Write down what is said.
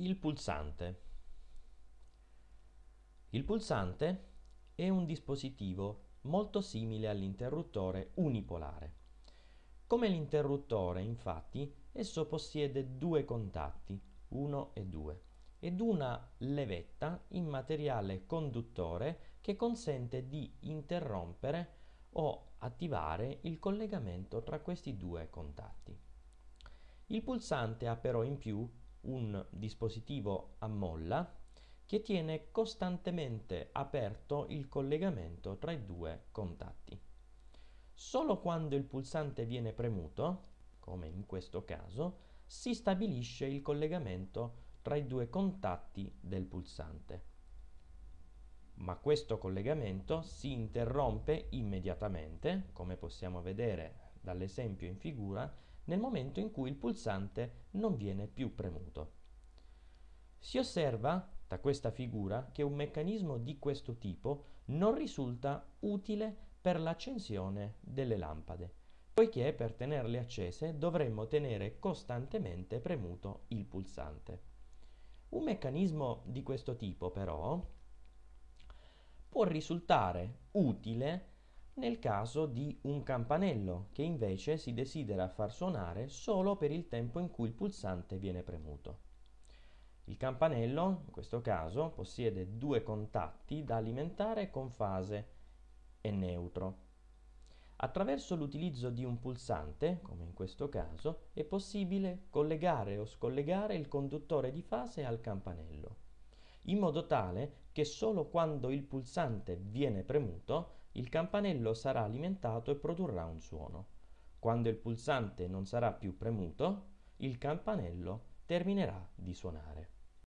Il pulsante. Il pulsante è un dispositivo molto simile all'interruttore unipolare. Come l'interruttore, infatti, esso possiede due contatti, 1 e 2, ed una levetta in materiale conduttore che consente di interrompere o attivare il collegamento tra questi due contatti. Il pulsante ha però in più un dispositivo a molla che tiene costantemente aperto il collegamento tra i due contatti. Solo quando il pulsante viene premuto, come in questo caso, si stabilisce il collegamento tra i due contatti del pulsante. Ma questo collegamento si interrompe immediatamente, come possiamo vedere dall'esempio in figura, nel momento in cui il pulsante non viene più premuto. Si osserva da questa figura che un meccanismo di questo tipo non risulta utile per l'accensione delle lampade, poiché per tenerle accese dovremmo tenere costantemente premuto il pulsante. Un meccanismo di questo tipo però può risultare utile nel caso di un campanello che invece si desidera far suonare solo per il tempo in cui il pulsante viene premuto. Il campanello, in questo caso, possiede due contatti da alimentare con fase e neutro. Attraverso l'utilizzo di un pulsante, come in questo caso, è possibile collegare o scollegare il conduttore di fase al campanello in modo tale che solo quando il pulsante viene premuto il campanello sarà alimentato e produrrà un suono. Quando il pulsante non sarà più premuto, il campanello terminerà di suonare.